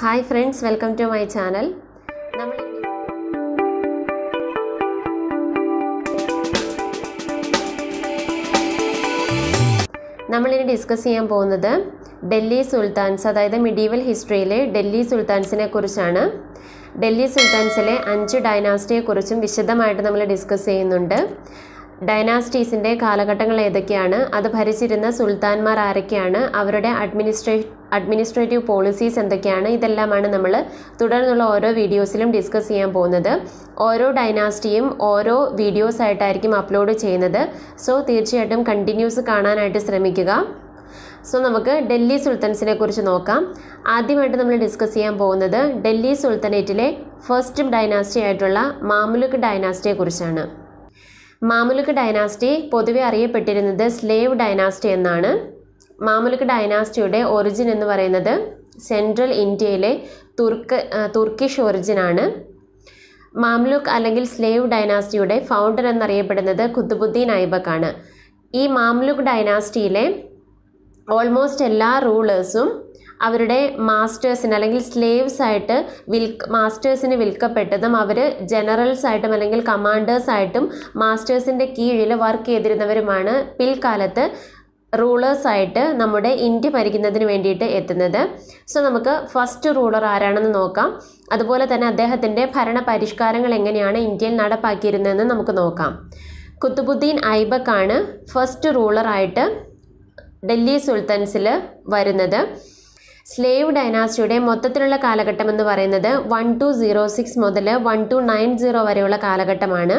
hi friends welcome to my channel നമ്മൾ നമ്മളിനി discuss ചെയ്യാൻ പോകുന്നത് ഡൽഹി സുൽത്താൻസ് അതായത് മിഡീവൽ ഹിസ്റ്ററിയിലെ ഡൽഹി സുൽത്താൻസിനെ കുറിച്ചാണ് ഡൽഹി സുൽത്താൻസിലെ അഞ്ച് ഡൈനാസ്റ്റിയെക്കുറിച്ചും വിശദമായിട്ട് നമ്മൾ ഡിസ്കസ് ചെയ്യുന്നുണ്ട് ഡൈനാസ്റ്റീസിൻ്റെ കാലഘട്ടങ്ങൾ ഏതൊക്കെയാണ് അത് ഭരിച്ചിരുന്ന സുൽത്താൻമാർ ആരൊക്കെയാണ് അവരുടെ അഡ്മിനിസ്ട്രേ അഡ്മിനിസ്ട്രേറ്റീവ് പോളിസീസ് എന്തൊക്കെയാണ് ഇതെല്ലാമാണ് നമ്മൾ തുടർന്നുള്ള ഓരോ വീഡിയോസിലും ഡിസ്കസ് ചെയ്യാൻ പോകുന്നത് ഓരോ ഡൈനാസ്റ്റിയും ഓരോ വീഡിയോസ് ആയിട്ടായിരിക്കും അപ്ലോഡ് ചെയ്യുന്നത് സോ തീർച്ചയായിട്ടും കണ്ടിന്യൂസ് കാണാനായിട്ട് ശ്രമിക്കുക സോ നമുക്ക് ഡൽഹി സുൽത്താൻസിനെ കുറിച്ച് നോക്കാം ആദ്യമായിട്ട് നമ്മൾ ഡിസ്കസ് ചെയ്യാൻ പോകുന്നത് ഡൽഹി സുൽത്തനേറ്റിലെ ഫസ്റ്റ് ഡൈനാസ്റ്റി ആയിട്ടുള്ള മാമുലുക്ക് ഡൈനാസ്റ്റിയെ കുറിച്ചാണ് മാമുലുക്ക് ഡൈനാസ്റ്റി പൊതുവെ അറിയപ്പെട്ടിരുന്നത് സ്ലേവ് ഡൈനാസ്റ്റി എന്നാണ് മാമുലുക്ക് ഡൈനാസ്റ്റിയുടെ ഒറിജിൻ എന്ന് പറയുന്നത് സെൻട്രൽ ഇന്ത്യയിലെ തുർക്ക് തുർക്കിഷ് ഒറിജിനാണ് മാംലുക്ക് അല്ലെങ്കിൽ സ്ലേവ് ഡൈനാസ്റ്റിയുടെ ഫൗണ്ടർ എന്നറിയപ്പെടുന്നത് കുത്തുബുദ്ദീൻ ഐബക്കാണ് ഈ മാംലുക്ക് ഡൈനാസ്റ്റിയിലെ ഓൾമോസ്റ്റ് എല്ലാ റൂളേഴ്സും അവരുടെ മാസ്റ്റേഴ്സിന് അല്ലെങ്കിൽ സ്ലേവ്സ് ആയിട്ട് വിൽക്ക് മാസ്റ്റേഴ്സിന് വിൽക്കപ്പെട്ടതും അവർ ജനറൽസ് ആയിട്ടും അല്ലെങ്കിൽ കമാൻഡേഴ്സ് ആയിട്ടും മാസ്റ്റേഴ്സിൻ്റെ കീഴിൽ വർക്ക് ചെയ്തിരുന്നവരുമാണ് പിൽക്കാലത്ത് റൂളേഴ്സായിട്ട് നമ്മുടെ ഇന്ത്യ ഭരിക്കുന്നതിന് വേണ്ടിയിട്ട് എത്തുന്നത് സോ നമുക്ക് ഫസ്റ്റ് റൂളർ ആരാണെന്ന് നോക്കാം അതുപോലെ തന്നെ അദ്ദേഹത്തിൻ്റെ ഭരണ പരിഷ്കാരങ്ങൾ എങ്ങനെയാണ് ഇന്ത്യയിൽ നടപ്പാക്കിയിരുന്നതെന്ന് നമുക്ക് നോക്കാം കുത്തുബുദ്ദീൻ ഐബക്കാണ് ഫസ്റ്റ് റൂളറായിട്ട് ഡൽഹി സുൽത്താൻസിൽ വരുന്നത് സ്ലേവ് ഡൈനാസ്റ്റിയുടെ മൊത്തത്തിലുള്ള കാലഘട്ടം എന്ന് പറയുന്നത് വൺ ടു സീറോ സിക്സ് മുതൽ വൺ ടു നയൻ സീറോ വരെയുള്ള കാലഘട്ടമാണ്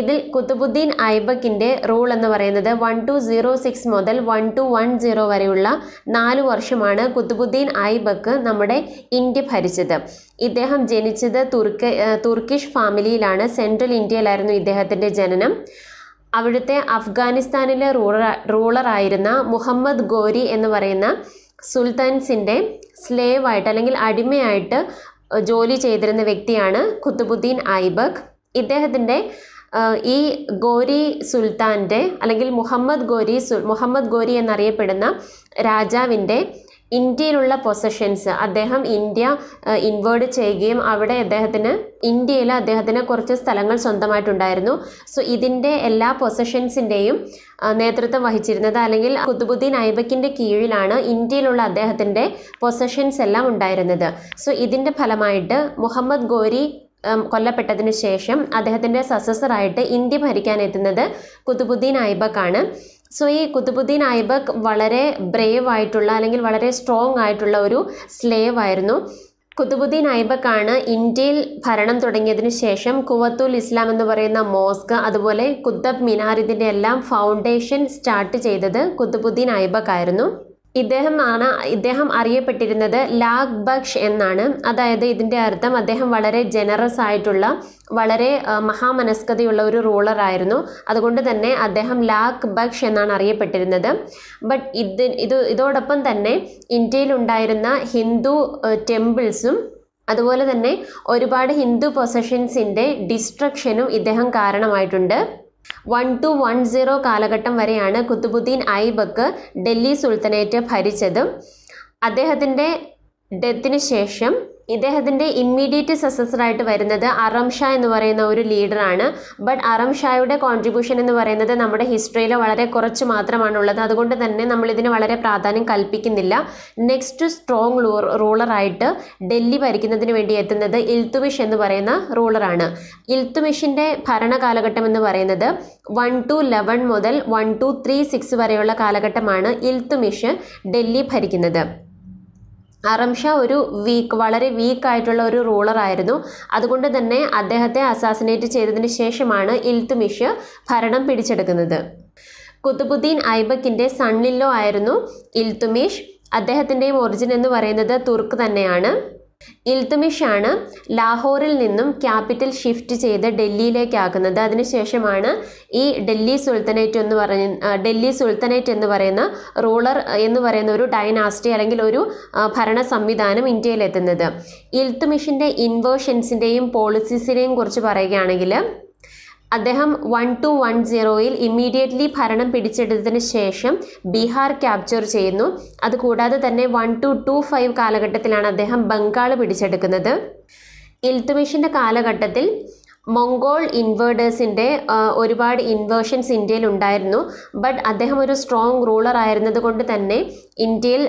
ഇതിൽ കുത്തുബുദ്ദീൻ ഐബക്കിൻ്റെ റൂൾ എന്ന് പറയുന്നത് വൺ ടു സീറോ സിക്സ് മുതൽ വൺ ടു വൺ സീറോ വരെയുള്ള നാല് വർഷമാണ് കുത്തുബുദ്ദീൻ ഐബക്ക് നമ്മുടെ ഇന്ത്യ ഭരിച്ചത് ഇദ്ദേഹം ജനിച്ചത് തുർക്ക തുർക്കിഷ് ഫാമിലിയിലാണ് സെൻട്രൽ ഇന്ത്യയിലായിരുന്നു ഇദ്ദേഹത്തിൻ്റെ ജനനം അവിടുത്തെ അഫ്ഗാനിസ്ഥാനിലെ റൂളർ റൂളറായിരുന്ന മുഹമ്മദ് ഗോരി എന്ന് പറയുന്ന സുൽത്താൻസിൻ്റെ സ്ലേവായിട്ട് അല്ലെങ്കിൽ അടിമയായിട്ട് ജോലി ചെയ്തിരുന്ന വ്യക്തിയാണ് ഖുത്തുബുദ്ദീൻ ഐബക് ഇദ്ദേഹത്തിൻ്റെ ഈ ഗോരി സുൽത്താൻ്റെ അല്ലെങ്കിൽ മുഹമ്മദ് ഗോരി സു മുഹമ്മദ് ഗോരി എന്നറിയപ്പെടുന്ന രാജാവിൻ്റെ ഇന്ത്യയിലുള്ള പൊസഷൻസ് അദ്ദേഹം ഇന്ത്യ ഇൻവേർഡ് ചെയ്യുകയും അവിടെ അദ്ദേഹത്തിന് ഇന്ത്യയിൽ അദ്ദേഹത്തിന് കുറച്ച് സ്ഥലങ്ങൾ സ്വന്തമായിട്ടുണ്ടായിരുന്നു സോ ഇതിൻ്റെ എല്ലാ പൊസഷൻസിൻ്റെയും നേതൃത്വം വഹിച്ചിരുന്നത് അല്ലെങ്കിൽ കുതുബുദ്ദീൻ ഐബക്കിൻ്റെ കീഴിലാണ് ഇന്ത്യയിലുള്ള അദ്ദേഹത്തിൻ്റെ പൊസഷൻസ് എല്ലാം ഉണ്ടായിരുന്നത് സോ ഇതിൻ്റെ ഫലമായിട്ട് മുഹമ്മദ് ഗോരി കൊല്ലപ്പെട്ടതിന് ശേഷം അദ്ദേഹത്തിൻ്റെ സസസറായിട്ട് ഇന്ത്യ ഭരിക്കാൻ എത്തുന്നത് കുതുബുദ്ദീൻ ഐബക്കാണ് സോ ഈ കുത്തുബുദ്ദീൻ ഐബക്ക് വളരെ ബ്രേവ് ആയിട്ടുള്ള അല്ലെങ്കിൽ വളരെ സ്ട്രോങ് ആയിട്ടുള്ള ഒരു സ്ലേവ് ആയിരുന്നു കുത്തുബുദ്ദീൻ ഐബക്കാണ് ഇന്ത്യയിൽ ഭരണം തുടങ്ങിയതിന് ശേഷം കുവത്തുൽ ഇസ്ലാം എന്ന് പറയുന്ന മോസ്ക് അതുപോലെ കുത്തബ് മിനാർ ഇതിൻ്റെ എല്ലാം ഫൗണ്ടേഷൻ സ്റ്റാർട്ട് ചെയ്തത് കുത്തുബുദ്ദീൻ ഐബക്കായിരുന്നു ഇദ്ദേഹമാണ് ഇദ്ദേഹം അറിയപ്പെട്ടിരുന്നത് ലാഗ് ബക്ഷ് എന്നാണ് അതായത് ഇതിൻ്റെ അർത്ഥം അദ്ദേഹം വളരെ ജനറസ് ആയിട്ടുള്ള വളരെ മഹാമനസ്കതയുള്ള ഒരു റൂളർ ആയിരുന്നു അതുകൊണ്ട് തന്നെ അദ്ദേഹം ലാഗ് ബക്ഷ് എന്നാണ് അറിയപ്പെട്ടിരുന്നത് ബട്ട് ഇത് ഇത് ഇതോടൊപ്പം തന്നെ ഇന്ത്യയിലുണ്ടായിരുന്ന ഹിന്ദു ടെമ്പിൾസും അതുപോലെ തന്നെ ഒരുപാട് ഹിന്ദു പൊസഷൻസിൻ്റെ ഡിസ്ട്രക്ഷനും ഇദ്ദേഹം കാരണമായിട്ടുണ്ട് വൺ ടു വൺ സീറോ കാലഘട്ടം വരെയാണ് കുത്തുബുദ്ദീൻ ഐബക്ക് ഡൽഹി സുൽത്തനേറ്റ് ഭരിച്ചതും അദ്ദേഹത്തിൻ്റെ ഡെത്തിന് ശേഷം ഇദ്ദേഹത്തിൻ്റെ ഇമ്മീഡിയറ്റ് സക്സസറായിട്ട് വരുന്നത് അറം ഷാ എന്ന് പറയുന്ന ഒരു ലീഡറാണ് ബട്ട് അറം ഷായുടെ കോൺട്രിബ്യൂഷൻ എന്ന് പറയുന്നത് നമ്മുടെ ഹിസ്റ്ററിയിൽ വളരെ കുറച്ച് മാത്രമാണുള്ളത് അതുകൊണ്ട് തന്നെ നമ്മൾ ഇതിന് വളരെ പ്രാധാന്യം കൽപ്പിക്കുന്നില്ല നെക്സ്റ്റ് സ്ട്രോങ് റൂളറായിട്ട് ഡൽഹി ഭരിക്കുന്നതിന് വേണ്ടി എത്തുന്നത് ഇൽത്തുമിഷ് എന്ന് പറയുന്ന റൂളറാണ് ഇൽത്തുമിഷിൻ്റെ ഭരണകാലഘട്ടം എന്ന് പറയുന്നത് വൺ ടു ലെവൻ മുതൽ വൺ ടു ത്രീ സിക്സ് വരെയുള്ള കാലഘട്ടമാണ് ഇൽത്തുമിഷ് ഡൽഹി ഭരിക്കുന്നത് അറംഷ ഒരു വീക്ക് വളരെ വീക്ക് ആയിട്ടുള്ള ഒരു റൂളർ ആയിരുന്നു അതുകൊണ്ട് തന്നെ അദ്ദേഹത്തെ അസാസിനേറ്റ് ചെയ്തതിന് ശേഷമാണ് ഇൽത്തുമിഷ് ഭരണം പിടിച്ചെടുക്കുന്നത് കുത്തുബുദ്ദീൻ ഐബക്കിൻ്റെ സണ്ണില്ലോ ആയിരുന്നു ഇൽത്തുമിഷ് അദ്ദേഹത്തിൻ്റെയും ഒറിജിൻ എന്ന് പറയുന്നത് തുർക്ക് തന്നെയാണ് ഇൽത്തുമിഷാണ് ലാഹോറിൽ നിന്നും ക്യാപിറ്റൽ ഷിഫ്റ്റ് ചെയ്ത് ഡൽഹിയിലേക്കാക്കുന്നത് അതിനുശേഷമാണ് ഈ ഡൽഹി സുൽത്തനേറ്റ് എന്ന് പറഞ്ഞ ഡൽഹി സുൽത്തനേറ്റ് എന്ന് പറയുന്ന റൂളർ എന്ന് പറയുന്ന ഒരു ഡൈനാസ്റ്റി അല്ലെങ്കിൽ ഒരു ഭരണ സംവിധാനം ഇന്ത്യയിലെത്തുന്നത് ഇൽത്തുമിഷിൻ്റെ ഇൻവേർഷൻസിൻ്റെയും പോളിസീസിനെയും കുറിച്ച് പറയുകയാണെങ്കിൽ അദ്ദേഹം വൺ ടു വൺ സീറോയിൽ ഇമ്മീഡിയറ്റ്ലി ഭരണം പിടിച്ചെടുത്തതിന് ശേഷം ബീഹാർ ക്യാപ്ചർ ചെയ്യുന്നു അതുകൂടാതെ തന്നെ വൺ ടു ടു ഫൈവ് കാലഘട്ടത്തിലാണ് അദ്ദേഹം ബംഗാൾ പിടിച്ചെടുക്കുന്നത് ഇൽത്തുമിഷിൻ്റെ കാലഘട്ടത്തിൽ മംഗോൾ ഇൻവേർഡേഴ്സിൻ്റെ ഒരുപാട് ഇൻവേർഷൻസ് ഇന്ത്യയിൽ ഉണ്ടായിരുന്നു ബട്ട് അദ്ദേഹം ഒരു സ്ട്രോങ് റൂളർ ആയിരുന്നത് കൊണ്ട് തന്നെ ഇന്ത്യയിൽ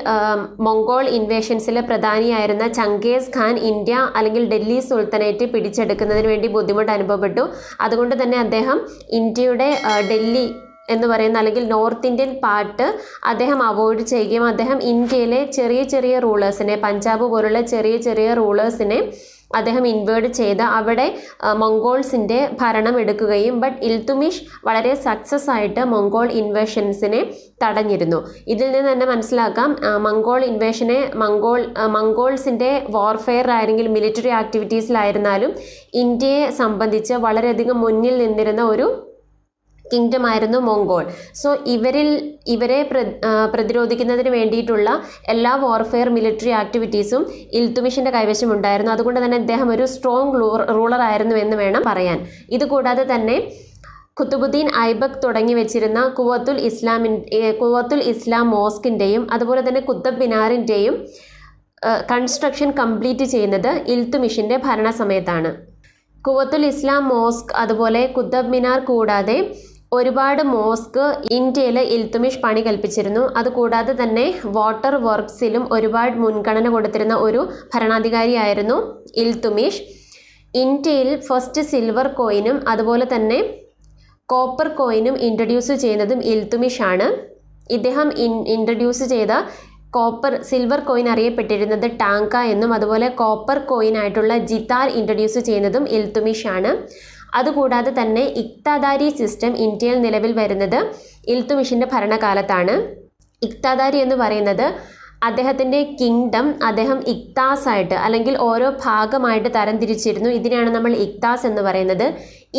മംഗോൾ ഇൻവേഷൻസിലെ പ്രധാനിയായിരുന്ന ചങ്കേസ് ഖാൻ ഇന്ത്യ അല്ലെങ്കിൽ ഡൽഹി സുൽത്തനേറ്റ് പിടിച്ചെടുക്കുന്നതിന് വേണ്ടി ബുദ്ധിമുട്ട് അനുഭവപ്പെട്ടു അതുകൊണ്ട് തന്നെ അദ്ദേഹം ഇന്ത്യയുടെ ഡൽഹി എന്ന് പറയുന്ന അല്ലെങ്കിൽ നോർത്ത് ഇന്ത്യൻ പാർട്ട് അദ്ദേഹം അവോയ്ഡ് ചെയ്യുകയും അദ്ദേഹം ഇന്ത്യയിലെ ചെറിയ ചെറിയ റൂളേഴ്സിനെ പഞ്ചാബ് പോലുള്ള ചെറിയ ചെറിയ റൂളേഴ്സിനെ അദ്ദേഹം ഇൻവേർഡ് ചെയ്ത് അവിടെ മംഗോൾസിൻ്റെ ഭരണം എടുക്കുകയും ബട്ട് ഇൽത്തുമിഷ് വളരെ സക്സസ് ആയിട്ട് മംഗോൾ ഇൻവേഷൻസിനെ തടഞ്ഞിരുന്നു ഇതിൽ നിന്ന് തന്നെ മനസ്സിലാക്കാം മംഗോൾ ഇൻവേഷനെ മംഗോൾ മംഗോൾസിൻ്റെ വാർഫെയർ ആയെങ്കിൽ മിലിറ്ററി ആക്ടിവിറ്റീസിലായിരുന്നാലും ഇന്ത്യയെ സംബന്ധിച്ച് വളരെയധികം മുന്നിൽ നിന്നിരുന്ന ഒരു കിങ്ഡം ആയിരുന്നു മോങ്കോൾ സോ ഇവരിൽ ഇവരെ പ്രതിരോധിക്കുന്നതിന് വേണ്ടിയിട്ടുള്ള എല്ലാ വാർഫെയർ മിലിറ്ററി ആക്ടിവിറ്റീസും ഇൽത്തുമിഷിൻ്റെ ഉണ്ടായിരുന്നു അതുകൊണ്ട് തന്നെ അദ്ദേഹം ഒരു സ്ട്രോങ് റൂളർ ആയിരുന്നു എന്ന് വേണം പറയാൻ ഇതുകൂടാതെ തന്നെ ഖുത്തുബുദ്ദീൻ ഐബക് തുടങ്ങി വെച്ചിരുന്ന കുവത്തുൽ ഇസ്ലാമിൻ കുവത്തുൽ ഇസ്ലാം മോസ്കിൻ്റെയും അതുപോലെ തന്നെ കുത്തബ് ബിനാറിൻ്റെയും കൺസ്ട്രക്ഷൻ കംപ്ലീറ്റ് ചെയ്യുന്നത് ഇൽത്തുമിഷിൻ്റെ ഭരണസമയത്താണ് കുവത്തുൽ ഇസ്ലാം മോസ്ക് അതുപോലെ കുത്തബ് മിനാർ കൂടാതെ ഒരുപാട് മോസ്ക് ഇന്ത്യയിൽ ഇൽത്തുമിഷ് പണി കൽപ്പിച്ചിരുന്നു അതുകൂടാതെ തന്നെ വാട്ടർ വർക്ക്സിലും ഒരുപാട് മുൻഗണന കൊടുത്തിരുന്ന ഒരു ഭരണാധികാരിയായിരുന്നു ഇൽത്തുമിഷ് ഇന്ത്യയിൽ ഫസ്റ്റ് സിൽവർ കോയിനും അതുപോലെ തന്നെ കോപ്പർ കോയിനും ഇൻട്രൊഡ്യൂസ് ചെയ്യുന്നതും ഇൽത്തുമിഷ് ആണ് ഇദ്ദേഹം ഇൻ ഇൻട്രൊഡ്യൂസ് ചെയ്ത കോപ്പർ സിൽവർ കോയിൻ അറിയപ്പെട്ടിരുന്നത് ടാങ്ക എന്നും അതുപോലെ കോപ്പർ കോയിൻ ആയിട്ടുള്ള ജിതാർ ഇൻട്രൊഡ്യൂസ് ചെയ്യുന്നതും ഇൽത്തുമിഷ് ആണ് അതുകൂടാതെ തന്നെ ഇക്താദാരി സിസ്റ്റം ഇന്ത്യയിൽ നിലവിൽ വരുന്നത് ഇൽത്തുമിഷിൻ്റെ ഭരണകാലത്താണ് ഇക്താദാരി എന്ന് പറയുന്നത് അദ്ദേഹത്തിൻ്റെ കിങ്ഡം അദ്ദേഹം ഇക്താസ് ആയിട്ട് അല്ലെങ്കിൽ ഓരോ ഭാഗമായിട്ട് തരംതിരിച്ചിരുന്നു ഇതിനെയാണ് നമ്മൾ ഇക്താസ് എന്ന് പറയുന്നത്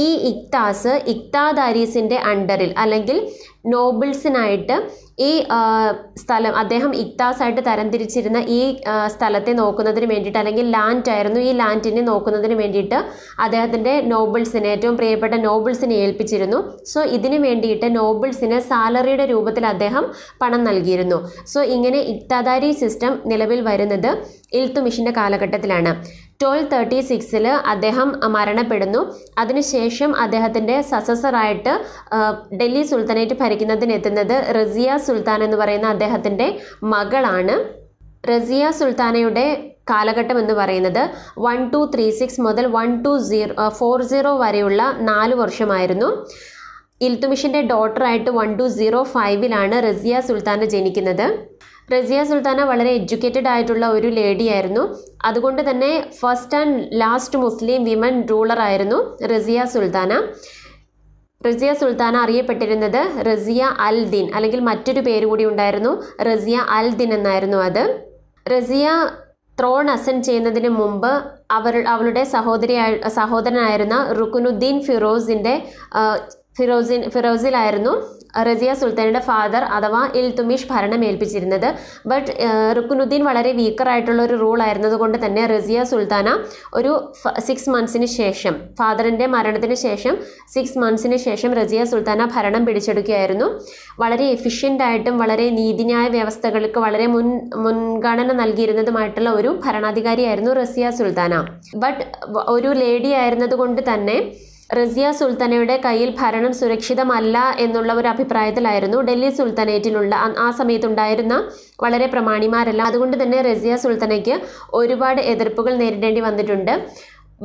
ഈ ഇക്താസ് ഇക്താദാരീസിൻ്റെ അണ്ടറിൽ അല്ലെങ്കിൽ നോബിൾസിനായിട്ട് ഈ സ്ഥലം അദ്ദേഹം ഇക്താസായിട്ട് തരംതിരിച്ചിരുന്ന ഈ സ്ഥലത്തെ നോക്കുന്നതിന് വേണ്ടിയിട്ട് അല്ലെങ്കിൽ ലാൻഡ് ആയിരുന്നു ഈ ലാൻഡിനെ നോക്കുന്നതിന് വേണ്ടിയിട്ട് അദ്ദേഹത്തിൻ്റെ നോബിൾസിനെ ഏറ്റവും പ്രിയപ്പെട്ട നോബിൾസിനെ ഏൽപ്പിച്ചിരുന്നു സോ ഇതിനു വേണ്ടിയിട്ട് നോബിൾസിന് സാലറിയുടെ രൂപത്തിൽ അദ്ദേഹം പണം നൽകിയിരുന്നു സോ ഇങ്ങനെ ഇക്താദാരി സിസ്റ്റം നിലവിൽ വരുന്നത് ഇൽത്തുമിഷിൻ്റെ കാലഘട്ടത്തിലാണ് ട്വൽവ് തേർട്ടി സിക്സിൽ അദ്ദേഹം മരണപ്പെടുന്നു അതിനുശേഷം അദ്ദേഹത്തിൻ്റെ സസസറായിട്ട് ഡൽഹി സുൽത്താനേറ്റ് ഭരിക്കുന്നതിനെത്തുന്നത് റസിയ സുൽത്താൻ എന്ന് പറയുന്ന അദ്ദേഹത്തിൻ്റെ മകളാണ് റസിയ സുൽത്താനയുടെ കാലഘട്ടം എന്ന് പറയുന്നത് വൺ ടു ത്രീ സിക്സ് മുതൽ one two zero four zero വരെയുള്ള നാല് വർഷമായിരുന്നു ഇൽത്തുമിഷിൻ്റെ ഡോട്ടറായിട്ട് വൺ ടു സീറോ ഫൈവിലാണ് റസിയ സുൽത്താന ജനിക്കുന്നത് റസിയ സുൽത്താന വളരെ എഡ്യൂക്കേറ്റഡ് ആയിട്ടുള്ള ഒരു ലേഡി ആയിരുന്നു അതുകൊണ്ട് തന്നെ first and last Muslim women ruler ആയിരുന്നു റസിയ സുൽത്താന റസിയ സുൽത്താന അറിയപ്പെട്ടിരുന്നത് റസിയ അൽ ദിൻ അല്ലെങ്കിൽ മറ്റൊരു പേര് കൂടി ഉണ്ടായിരുന്നു റസിയ അൽ ദിൻ എന്നായിരുന്നു അത് റസിയ ത്രോൺ അസൻ ചെയ്യുന്നതിന് മുമ്പ് അവർ അവളുടെ സഹോദരി സഹോദരനായിരുന്ന റുക്കുനുദ്ദീൻ ഫിറോസിൻ്റെ ഫിറോസിൻ ഫിറോസിലായിരുന്നു റസിയ സുൽത്താനയുടെ ഫാദർ അഥവാ ഇൽതുമിഷ് ഭരണം ഏൽപ്പിച്ചിരുന്നത് ബട്ട് റുക്കുനുദ്ദീൻ വളരെ വീക്കറായിട്ടുള്ള ഒരു റൂൾ ആയിരുന്നതുകൊണ്ട് തന്നെ റസിയ സുൽത്താന ഒരു സിക്സ് മന്ത്സിന് ശേഷം ഫാദറിൻ്റെ മരണത്തിന് ശേഷം സിക്സ് മന്ത്സിന് ശേഷം റസിയ സുൽത്താന ഭരണം പിടിച്ചെടുക്കുകയായിരുന്നു വളരെ എഫിഷ്യൻ്റായിട്ടും വളരെ നീതിന്യായ വ്യവസ്ഥകൾക്ക് വളരെ മുൻ മുൻഗണന നൽകിയിരുന്നതുമായിട്ടുള്ള ഒരു ഭരണാധികാരിയായിരുന്നു റസിയ സുൽത്താന ബട്ട് ഒരു ലേഡി ആയിരുന്നതുകൊണ്ട് തന്നെ റസിയ സുൽത്താനയുടെ കയ്യിൽ ഭരണം സുരക്ഷിതമല്ല എന്നുള്ള ഒരു അഭിപ്രായത്തിലായിരുന്നു ഡൽഹി സുൽത്തനേറ്റിലുള്ള ആ സമയത്തുണ്ടായിരുന്ന വളരെ പ്രമാണിമാരെല്ലാം അതുകൊണ്ട് തന്നെ റസിയ സുൽത്താനയ്ക്ക് ഒരുപാട് എതിർപ്പുകൾ നേരിടേണ്ടി വന്നിട്ടുണ്ട്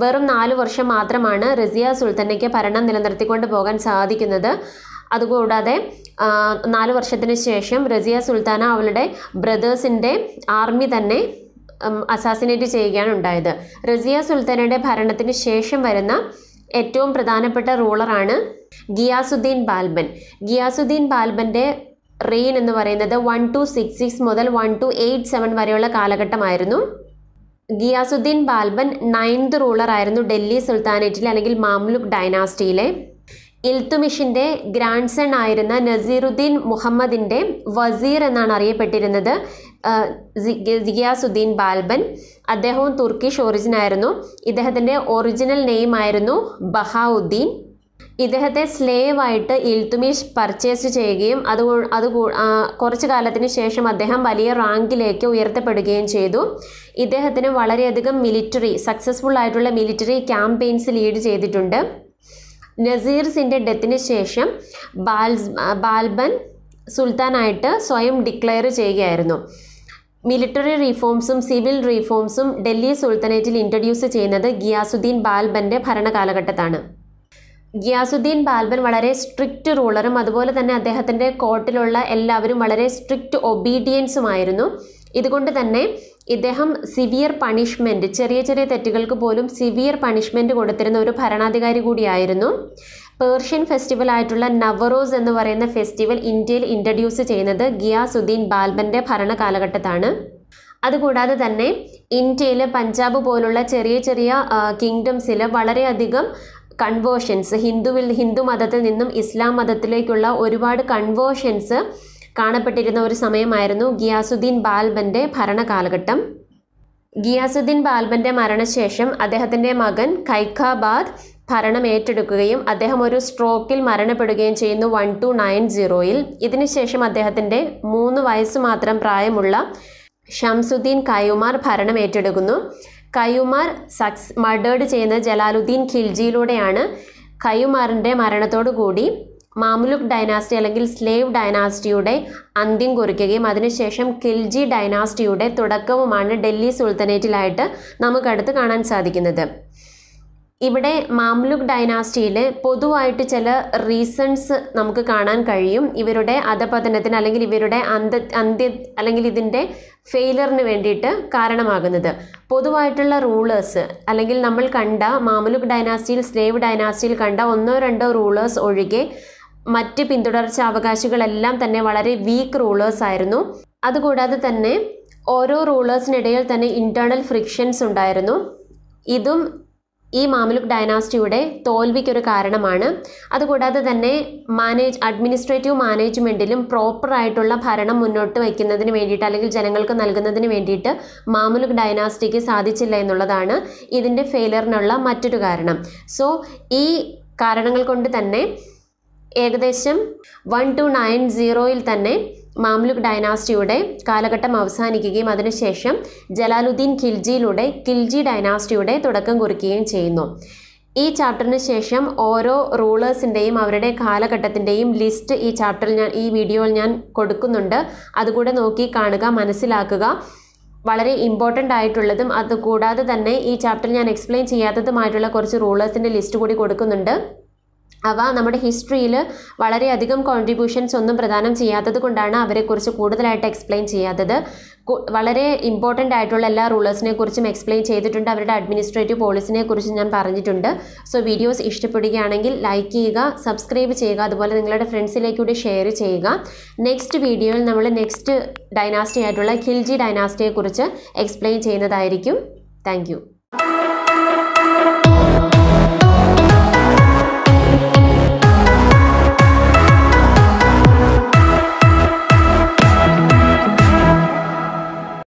വെറും നാല് വർഷം മാത്രമാണ് റസിയ സുൽത്താനയ്ക്ക് ഭരണം നിലനിർത്തിക്കൊണ്ട് പോകാൻ സാധിക്കുന്നത് അതുകൂടാതെ നാല് വർഷത്തിന് ശേഷം റസിയ സുൽത്താന അവളുടെ ബ്രദേഴ്സിൻ്റെ ആർമി തന്നെ അസാസിനേറ്റ് ചെയ്യുകയാണ് ഉണ്ടായത് റസിയ സുൽത്താനയുടെ ഭരണത്തിന് ശേഷം വരുന്ന ഏറ്റവും പ്രധാനപ്പെട്ട റൂളറാണ് ഗിയാസുദ്ദീൻ ബാൽബൻ ഗിയാസുദ്ദീൻ ബാൽബൻ്റെ റെയിൻ എന്ന് പറയുന്നത് വൺ ടു സിക്സ് സിക്സ് മുതൽ വൺ ടു എയ്റ്റ് സെവൻ വരെയുള്ള കാലഘട്ടമായിരുന്നു ഗിയാസുദ്ദീൻ ബാൽബൻ നയൻത് റൂളറായിരുന്നു ഡൽഹി സുൽത്താനേറ്റിലെ അല്ലെങ്കിൽ മാംലുക് ഡൈനാസ്റ്റിയിലെ ഇൽത്തുമിഷിൻ്റെ ഗ്രാൻഡ് സൺ ആയിരുന്ന നസീറുദ്ദീൻ മുഹമ്മദിൻ്റെ വസീർ എന്നാണ് അറിയപ്പെട്ടിരുന്നത് ജിയാസുദ്ദീൻ ബാൽബൻ അദ്ദേഹവും തുർക്കിഷ് ഒറിജിൻ ആയിരുന്നു ഇദ്ദേഹത്തിൻ്റെ ഒറിജിനൽ നെയിം ആയിരുന്നു ബഹാവുദ്ദീൻ ഇദ്ദേഹത്തെ സ്ലേവ് ആയിട്ട് ഇൽത്തുമിഷ് പർച്ചേസ് ചെയ്യുകയും അത് അത് കുറച്ച് കാലത്തിന് ശേഷം അദ്ദേഹം വലിയ റാങ്കിലേക്ക് ഉയർത്തപ്പെടുകയും ചെയ്തു ഇദ്ദേഹത്തിന് വളരെയധികം മിലിറ്ററി സക്സസ്ഫുൾ ആയിട്ടുള്ള മിലിറ്ററി ക്യാമ്പയിൻസ് ലീഡ് ചെയ്തിട്ടുണ്ട് നസീർസിൻ്റെ ഡെത്തിന് ശേഷം ബാൽസ് ബാൽബൻ സുൽത്താനായിട്ട് സ്വയം ഡിക്ലെയർ ചെയ്യുകയായിരുന്നു മിലിറ്ററി റീഫോംസും സിവിൽ റീഫോംസും ഡൽഹി സുൽത്തനേറ്റിൽ ഇൻട്രൊഡ്യൂസ് ചെയ്യുന്നത് ഗിയാസുദ്ദീൻ ബാൽബൻ്റെ ഭരണകാലഘട്ടത്താണ് ഗിയാസുദ്ദീൻ ബാൽബൻ വളരെ സ്ട്രിക്റ്റ് റൂളറും അതുപോലെ തന്നെ അദ്ദേഹത്തിൻ്റെ കോർട്ടിലുള്ള എല്ലാവരും വളരെ സ്ട്രിക്റ്റ് ഒബീഡിയൻസുമായിരുന്നു ഇതുകൊണ്ട് തന്നെ ഇദ്ദേഹം സിവിയർ പണിഷ്മെൻ്റ് ചെറിയ ചെറിയ തെറ്റുകൾക്ക് പോലും സിവിയർ പണിഷ്മെൻറ്റ് കൊടുത്തിരുന്ന ഒരു ഭരണാധികാരി കൂടിയായിരുന്നു പേർഷ്യൻ ഫെസ്റ്റിവൽ ആയിട്ടുള്ള നവറോസ് എന്ന് പറയുന്ന ഫെസ്റ്റിവൽ ഇന്ത്യയിൽ ഇൻട്രഡ്യൂസ് ചെയ്യുന്നത് ഗിയാസുദ്ദീൻ ബാൽബൻ്റെ ഭരണകാലഘട്ടത്താണ് അതുകൂടാതെ തന്നെ ഇന്ത്യയിൽ പഞ്ചാബ് പോലുള്ള ചെറിയ ചെറിയ കിങ്ഡംസിൽ വളരെയധികം കൺവേർഷൻസ് ഹിന്ദുവിൽ ഹിന്ദു മതത്തിൽ നിന്നും ഇസ്ലാം മതത്തിലേക്കുള്ള ഒരുപാട് കൺവേർഷൻസ് കാണപ്പെട്ടിരുന്ന ഒരു സമയമായിരുന്നു ഗിയാസുദ്ദീൻ ബാൽബൻ്റെ ഭരണകാലഘട്ടം ഗിയാസുദ്ദീൻ ബാൽബൻ്റെ മരണശേഷം അദ്ദേഹത്തിൻ്റെ മകൻ കൈഖാബാദ് ഭരണം ഏറ്റെടുക്കുകയും അദ്ദേഹം ഒരു സ്ട്രോക്കിൽ മരണപ്പെടുകയും ചെയ്യുന്നു വൺ ടു നയൻ സീറോയിൽ ഇതിനുശേഷം അദ്ദേഹത്തിൻ്റെ മൂന്ന് വയസ്സ് മാത്രം പ്രായമുള്ള ഷംസുദ്ദീൻ കയുമാർ ഭരണം ഏറ്റെടുക്കുന്നു കയുമാർ സക്സ് മർഡേഡ് ചെയ്യുന്നത് ജലാലുദ്ദീൻ ഖിൽജിയിലൂടെയാണ് കയ്യുമാറിൻ്റെ മരണത്തോടു കൂടി മാമുലുക് ഡൈനാസ്റ്റി അല്ലെങ്കിൽ സ്ലേവ് ഡൈനാസ്റ്റിയുടെ അന്ത്യം കുറിക്കുകയും അതിനുശേഷം കിൽജി ഡൈനാസ്റ്റിയുടെ തുടക്കവുമാണ് ഡൽഹി സുൽത്തനേറ്റിലായിട്ട് നമുക്കടുത്ത് കാണാൻ സാധിക്കുന്നത് ഇവിടെ മാംലുക് ഡൈനാസ്റ്റിയിൽ പൊതുവായിട്ട് ചില റീസൺസ് നമുക്ക് കാണാൻ കഴിയും ഇവരുടെ അധപതനത്തിന് അല്ലെങ്കിൽ ഇവരുടെ അന്ത അന്ത്യ അല്ലെങ്കിൽ ഇതിൻ്റെ ഫെയിലറിന് വേണ്ടിയിട്ട് കാരണമാകുന്നത് പൊതുവായിട്ടുള്ള റൂളേഴ്സ് അല്ലെങ്കിൽ നമ്മൾ കണ്ട മാമുലുക് ഡൈനാസ്റ്റിയിൽ സ്ലേവ് ഡൈനാസ്റ്റിയിൽ കണ്ട ഒന്നോ രണ്ടോ റൂളേഴ്സ് ഒഴികെ മറ്റ് പിന്തുടർച്ച അവകാശികളെല്ലാം തന്നെ വളരെ വീക്ക് റൂളേഴ്സ് ആയിരുന്നു അതുകൂടാതെ തന്നെ ഓരോ റൂളേഴ്സിനിടയിൽ തന്നെ ഇൻറ്റേർണൽ ഫ്രിക്ഷൻസ് ഉണ്ടായിരുന്നു ഇതും ഈ മാമലുക് ഡൈനാസ്റ്റിയുടെ തോൽവിക്കൊരു കാരണമാണ് അതുകൂടാതെ തന്നെ മാനേജ് അഡ്മിനിസ്ട്രേറ്റീവ് മാനേജ്മെൻറ്റിലും പ്രോപ്പറായിട്ടുള്ള ഭരണം മുന്നോട്ട് വയ്ക്കുന്നതിന് വേണ്ടിയിട്ട് അല്ലെങ്കിൽ ജനങ്ങൾക്ക് നൽകുന്നതിന് വേണ്ടിയിട്ട് മാമലുക് ഡൈനാസ്റ്റിക്ക് സാധിച്ചില്ല എന്നുള്ളതാണ് ഇതിൻ്റെ ഫെയിലറിനുള്ള മറ്റൊരു കാരണം സോ ഈ കാരണങ്ങൾ കൊണ്ട് തന്നെ ഏകദേശം വൺ ടു നയൻ സീറോയിൽ തന്നെ മാംലുക് ഡൈനാസ്റ്റിയുടെ കാലഘട്ടം അവസാനിക്കുകയും അതിനുശേഷം ജലാലുദ്ദീൻ ഖിൽജിയിലൂടെ ഖിൽജി ഡൈനാസ്റ്റിയുടെ തുടക്കം കുറിക്കുകയും ചെയ്യുന്നു ഈ ചാപ്റ്ററിന് ശേഷം ഓരോ റൂളേഴ്സിൻ്റെയും അവരുടെ കാലഘട്ടത്തിൻ്റെയും ലിസ്റ്റ് ഈ ചാപ്റ്ററിൽ ഞാൻ ഈ വീഡിയോയിൽ ഞാൻ കൊടുക്കുന്നുണ്ട് അതുകൂടെ നോക്കി കാണുക മനസ്സിലാക്കുക വളരെ ഇമ്പോർട്ടൻ്റ് ആയിട്ടുള്ളതും അതുകൂടാതെ തന്നെ ഈ ചാപ്റ്ററിൽ ഞാൻ എക്സ്പ്ലെയിൻ ചെയ്യാത്തതുമായിട്ടുള്ള കുറച്ച് റൂളേഴ്സിൻ്റെ ലിസ്റ്റ് കൂടി കൊടുക്കുന്നുണ്ട് അവ നമ്മുടെ ഹിസ്റ്ററിയിൽ വളരെയധികം കോൺട്രിബ്യൂഷൻസ് ഒന്നും പ്രദാനം ചെയ്യാത്തത് കൊണ്ടാണ് അവരെക്കുറിച്ച് കൂടുതലായിട്ട് എക്സ്പ്ലെയിൻ ചെയ്യാത്തത് വളരെ ഇമ്പോർട്ടൻ്റ് ആയിട്ടുള്ള എല്ലാ റൂളേഴ്സിനെ കുറിച്ചും എക്സ്പ്ലെയിൻ ചെയ്തിട്ടുണ്ട് അവരുടെ അഡ്മിനിസ്ട്രേറ്റീവ് പോളിസിനെ കുറിച്ച് ഞാൻ പറഞ്ഞിട്ടുണ്ട് സോ വീഡിയോസ് ഇഷ്ടപ്പെടുകയാണെങ്കിൽ ലൈക്ക് ചെയ്യുക സബ്സ്ക്രൈബ് ചെയ്യുക അതുപോലെ നിങ്ങളുടെ ഫ്രണ്ട്സിലേക്ക് കൂടി ഷെയർ ചെയ്യുക നെക്സ്റ്റ് വീഡിയോയിൽ നമ്മൾ നെക്സ്റ്റ് ഡൈനാസ്റ്റി ആയിട്ടുള്ള ഖിൽജി ഡൈനാസ്റ്റിയെക്കുറിച്ച് എക്സ്പ്ലെയിൻ ചെയ്യുന്നതായിരിക്കും താങ്ക്